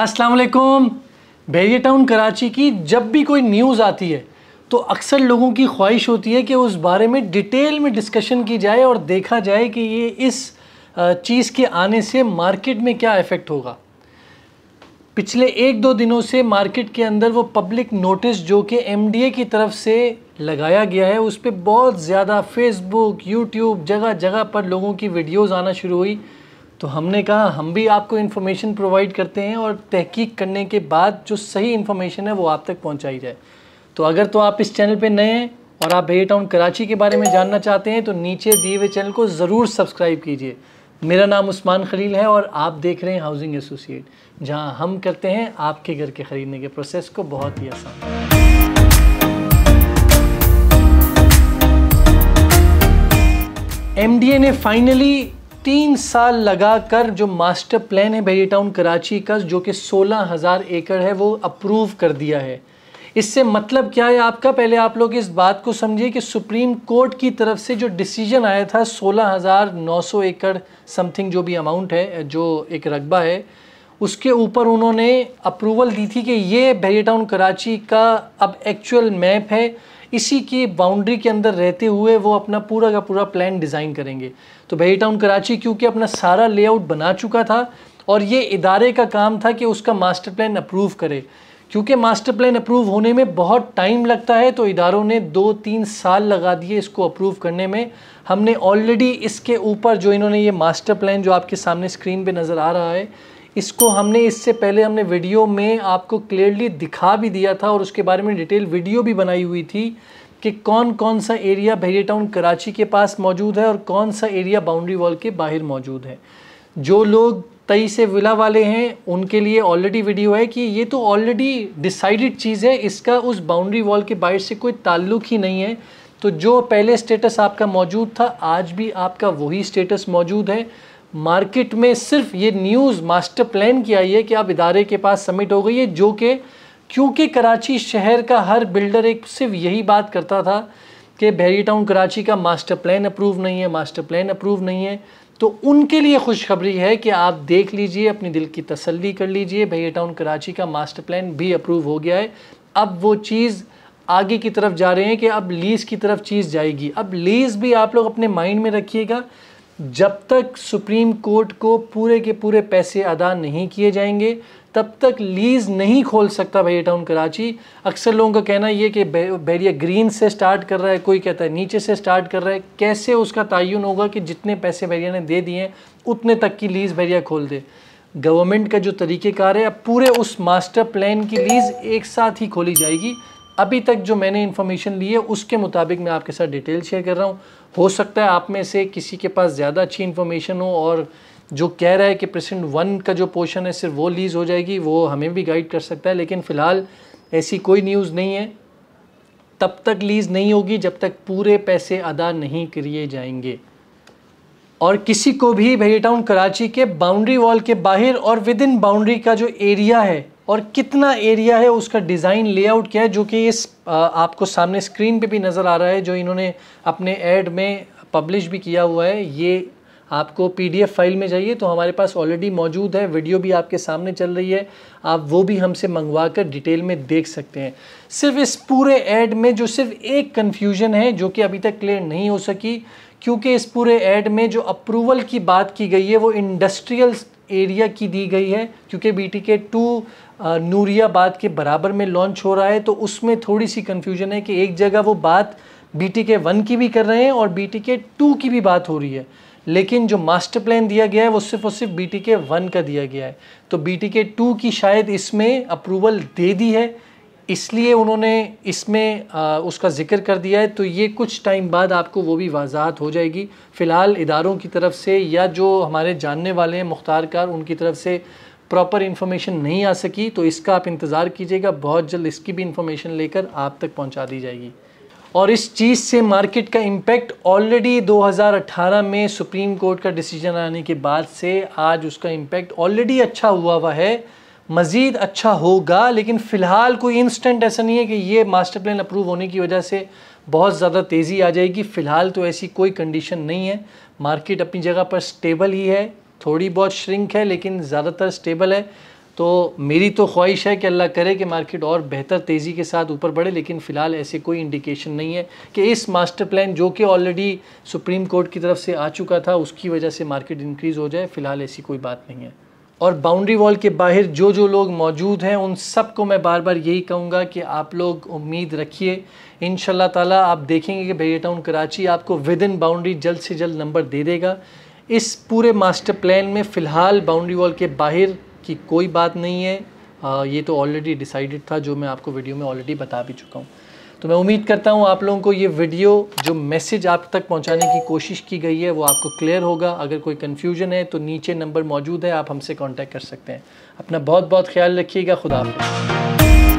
अस्सलाम वालेकुम भेरिया टाउन कराची की जब भी कोई न्यूज़ आती है तो अक्सर लोगों की ख्वाहिश होती है कि उस बारे में डिटेल में डिस्कशन की जाए और देखा जाए कि ये इस चीज़ के आने से मार्केट में क्या इफ़ेक्ट होगा पिछले एक दो दिनों से मार्केट के अंदर वो पब्लिक नोटिस जो कि एम की तरफ से लगाया गया है उस पर बहुत ज़्यादा फेसबुक यूट्यूब जगह जगह पर लोगों की वीडियोज़ आना शुरू हुई तो हमने कहा हम भी आपको इन्फॉर्मेशन प्रोवाइड करते हैं और तहकीक करने के बाद जो सही इन्फॉर्मेशन है वो आप तक पहुंचाई जाए तो अगर तो आप इस चैनल पे नए हैं और आप भैया टाउन कराची के बारे में जानना चाहते हैं तो नीचे दिए हुए चैनल को ज़रूर सब्सक्राइब कीजिए मेरा नाम उस्मान खलील है और आप देख रहे हैं हाउसिंग एसोसिएट जहाँ हम करते हैं आपके घर के ख़रीदने के प्रोसेस को बहुत ही आसान एम ने फाइनली तीन साल लगाकर जो मास्टर प्लान है बेरी टाउन कराची का जो कि सोलह हज़ार एकड़ है वो अप्रूव कर दिया है इससे मतलब क्या है आपका पहले आप लोग इस बात को समझिए कि सुप्रीम कोर्ट की तरफ से जो डिसीजन आया था 16,900 एकड़ समथिंग जो भी अमाउंट है जो एक रकबा है उसके ऊपर उन्होंने अप्रूवल दी थी कि ये बैरी टाउन कराची का अब एक्चुअल मैप है इसी की बाउंड्री के अंदर रहते हुए वो अपना पूरा का पूरा प्लान डिज़ाइन करेंगे तो बैरी टाउन कराची क्योंकि अपना सारा लेआउट बना चुका था और ये इदारे का काम था कि उसका मास्टर प्लान अप्रूव करे क्योंकि मास्टर प्लान अप्रूव होने में बहुत टाइम लगता है तो इदारों ने दो तीन साल लगा दिए इसको अप्रूव करने में हमने ऑलरेडी इसके ऊपर जो इन्होंने ये मास्टर प्लान जो आपके सामने स्क्रीन पे नज़र आ रहा है इसको हमने इससे पहले हमने वीडियो में आपको क्लियरली दिखा भी दिया था और उसके बारे में डिटेल वीडियो भी बनाई हुई थी कि कौन कौन सा एरिया भैया टाउन कराची के पास मौजूद है और कौन सा एरिया बाउंड्री वॉल के बाहर मौजूद है जो लोग तई से विला वाले हैं उनके लिए ऑलरेडी वीडियो है कि ये तो ऑलरेडी डिसाइडेड चीज़ है इसका उस बाउंड्री वॉल के बाहर से कोई ताल्लुक ही नहीं है तो जो पहले स्टेटस आपका मौजूद था आज भी आपका वही स्टेटस मौजूद है मार्केट में सिर्फ ये न्यूज़ मास्टर प्लान की आई है कि आप इदारे के पास सबमिट हो गई है जो कि क्योंकि कराची शहर का हर बिल्डर एक सिर्फ यही बात करता था कि बहरी टाउन कराची का मास्टर प्लान अप्रूव नहीं है मास्टर प्लान अप्रूव नहीं है तो उनके लिए खुशखबरी है कि आप देख लीजिए अपने दिल की तसल्ली कर लीजिए बहरी टाउन कराची का मास्टर प्लान भी अप्रूव हो गया है अब वो चीज़ आगे की तरफ जा रहे हैं कि अब लीज़ की तरफ चीज़ जाएगी अब लीज़ भी आप लोग अपने माइंड में रखिएगा जब तक सुप्रीम कोर्ट को पूरे के पूरे पैसे अदा नहीं किए जाएंगे तब तक लीज़ नहीं खोल सकता भैया टाउन कराची अक्सर लोगों का कहना ये कि बैरिया ग्रीन से स्टार्ट कर रहा है कोई कहता है नीचे से स्टार्ट कर रहा है कैसे उसका तयन होगा कि जितने पैसे बैरिया ने दे दिए उतने तक की लीज़ बैरिया खोल दे गवर्नमेंट का जो तरीक़ेकार है अब पूरे उस मास्टर प्लान की लीज़ एक साथ ही खोली जाएगी अभी तक जो मैंने इन्फॉर्मेशन ली है उसके मुताबिक मैं आपके साथ डिटेल शेयर कर रहा हूँ हो सकता है आप में से किसी के पास ज़्यादा अच्छी इन्फॉर्मेशन हो और जो कह रहा है कि प्रेसेंट वन का जो पोर्शन है सिर्फ वो लीज़ हो जाएगी वो हमें भी गाइड कर सकता है लेकिन फ़िलहाल ऐसी कोई न्यूज़ नहीं है तब तक लीज़ नहीं होगी जब तक पूरे पैसे अदा नहीं किए जाएंगे और किसी को भी भेरी टाउन कराची के बाउंड्री वॉल के बाहर और विद इन बाउंड्री का जो एरिया है और कितना एरिया है उसका डिज़ाइन लेआउट क्या है जो कि इस आपको सामने स्क्रीन पे भी नज़र आ रहा है जो इन्होंने अपने ऐड में पब्लिश भी किया हुआ है ये आपको पीडीएफ फाइल में चाहिए तो हमारे पास ऑलरेडी मौजूद है वीडियो भी आपके सामने चल रही है आप वो भी हमसे मंगवा कर डिटेल में देख सकते हैं सिर्फ इस पूरे ऐड में जो सिर्फ एक कन्फ्यूजन है जो कि अभी तक क्लियर नहीं हो सकी क्योंकि इस पूरे ऐड में जो अप्रूवल की बात की गई है वो इंडस्ट्रियल एरिया की दी गई है क्योंकि B T K to Nooriabad के बराबर में लॉन्च हो रहा है तो उसमें थोड़ी सी कन्फ्यूजन है कि एक जगह वो बात बी टी के वन की भी कर रहे हैं और बी टी के टू की भी बात हो रही है लेकिन जो मास्टर प्लान दिया गया है वो सिर्फ और सिर्फ बी टी के वन का दिया गया है तो बी टी के टू की शायद इसमें अप्रूवल दे दी है इसलिए उन्होंने इसमें आ, उसका जिक्र कर दिया है तो ये कुछ टाइम बाद आपको वो भी वजाहत हो जाएगी फ़िलहाल इदारों की तरफ से या जो हमारे जानने वाले हैं मुख्तार कार उनकी तरफ से प्रॉपर इन्फॉर्मेशन नहीं आ सकी तो इसका आप इंतज़ार कीजिएगा बहुत जल्द इसकी भी इन्फॉर्मेशन लेकर आप तक पहुंचा दी जाएगी और इस चीज़ से मार्केट का इम्पैक्ट ऑलरेडी 2018 में सुप्रीम कोर्ट का डिसीजन आने के बाद से आज उसका इम्पैक्ट ऑलरेडी अच्छा हुआ हुआ है मज़ीद अच्छा होगा लेकिन फ़िलहाल कोई इंस्टेंट ऐसा नहीं है कि ये मास्टर प्लान अप्रूव होने की वजह से बहुत ज़्यादा तेज़ी आ जाएगी फ़िलहाल तो ऐसी कोई कंडीशन नहीं है मार्केट अपनी जगह पर स्टेबल ही है थोड़ी बहुत श्रिंक है लेकिन ज़्यादातर स्टेबल है तो मेरी तो ख्वाहिश है कि अल्लाह करे कि मार्केट और बेहतर तेज़ी के साथ ऊपर बढ़े लेकिन फ़िलहाल ऐसे कोई इंडिकेशन नहीं है कि इस मास्टर प्लान जो कि ऑलरेडी सुप्रीम कोर्ट की तरफ से आ चुका था उसकी वजह से मार्केट इंक्रीज़ हो जाए फ़िलहाल ऐसी कोई बात नहीं है और बाउंड्री वॉल के बाहर जो जो लोग मौजूद हैं उन सब को मैं बार बार यही कहूँगा कि आप लोग उम्मीद रखिए इन ताला आप देखेंगे कि भैया टाउन कराची आपको विद इन बाउंड्री जल्द से जल्द नंबर दे देगा इस पूरे मास्टर प्लान में फ़िलहाल बाउंड्री वॉल के बाहर की कोई बात नहीं है आ, ये तो ऑलरेडी डिसाइडेड था जो मैं आपको वीडियो में ऑलरेडी बता भी चुका हूँ तो मैं उम्मीद करता हूँ आप लोगों को ये वीडियो जो मैसेज आप तक पहुँचाने की कोशिश की गई है वो आपको क्लियर होगा अगर कोई कन्फ्यूजन है तो नीचे नंबर मौजूद है आप हमसे कॉन्टैक्ट कर सकते हैं अपना बहुत बहुत ख्याल रखिएगा खुदा